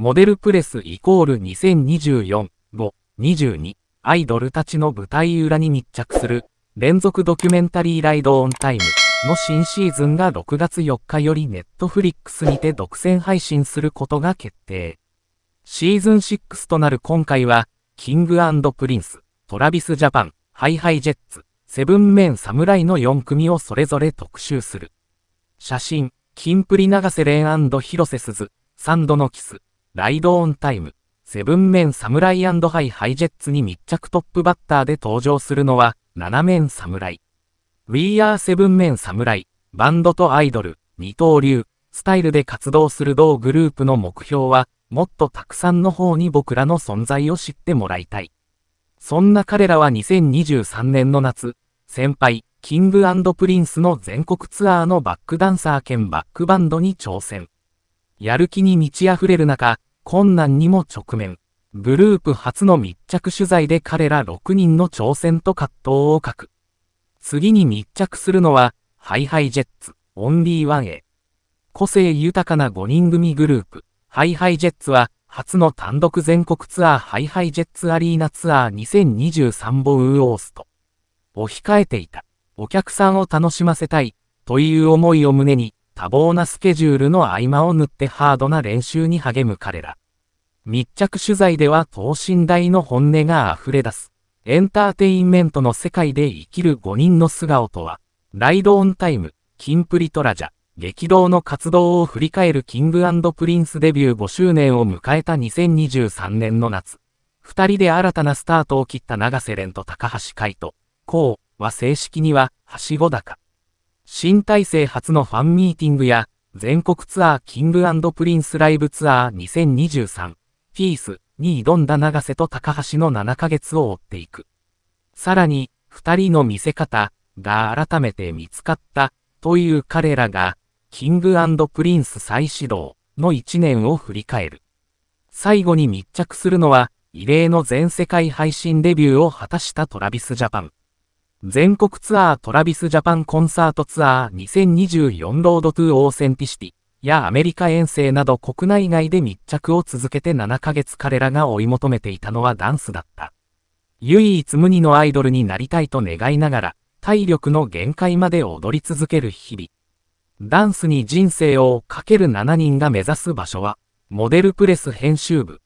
モデルプレスイコール2024、5、22、アイドルたちの舞台裏に密着する、連続ドキュメンタリーライドオンタイムの新シーズンが6月4日よりネットフリックスにて独占配信することが決定。シーズン6となる今回は、キングプリンス、トラビスジャパン、ハイハイジェッツ、セブンメンサムライの4組をそれぞれ特集する。写真、キンプリ長瀬廉広瀬すず、サンドのキス、ライドオンタイム、セブンメンサムライハイハイジェッツに密着トップバッターで登場するのは、7面サムライ。We are セブンメンサムライ、バンドとアイドル、二刀流、スタイルで活動する同グループの目標は、もっとたくさんの方に僕らの存在を知ってもらいたい。そんな彼らは2023年の夏、先輩、キングプリンスの全国ツアーのバックダンサー兼バックバンドに挑戦。やる気に満ち溢れる中、困難にも直面。グループ初の密着取材で彼ら6人の挑戦と葛藤を書く。次に密着するのは、ハイハイジェッツ、オンリーワンへ。個性豊かな5人組グループ、ハイハイジェッツは、初の単独全国ツアーハイハイジェッツアリーナツアー2023ボウーオースト。を控えていた。お客さんを楽しませたい、という思いを胸に、多忙なスケジュールの合間を縫ってハードな練習に励む彼ら。密着取材では等身大の本音が溢れ出す。エンターテインメントの世界で生きる5人の素顔とは、ライドオンタイム、キンプリトラジャ、激動の活動を振り返るキングプリンスデビュー5周年を迎えた2023年の夏。二人で新たなスタートを切った永瀬廉と高橋海人、こうは正式には、はしご高。新体制初のファンミーティングや、全国ツアーキングプリンスライブツアー2023、ピースに挑んだ長瀬と高橋の7ヶ月を追っていく。さらに、二人の見せ方が改めて見つかったという彼らが、キングプリンス再始動の1年を振り返る。最後に密着するのは、異例の全世界配信デビューを果たしたトラビスジャパン。全国ツアートラビスジャパンコンサートツアー2024ロードトゥーオーセンティシティ。やアメリカ遠征など国内外で密着を続けて7ヶ月彼らが追い求めていたのはダンスだった。唯一無二のアイドルになりたいと願いながら、体力の限界まで踊り続ける日々。ダンスに人生をかける7人が目指す場所は、モデルプレス編集部。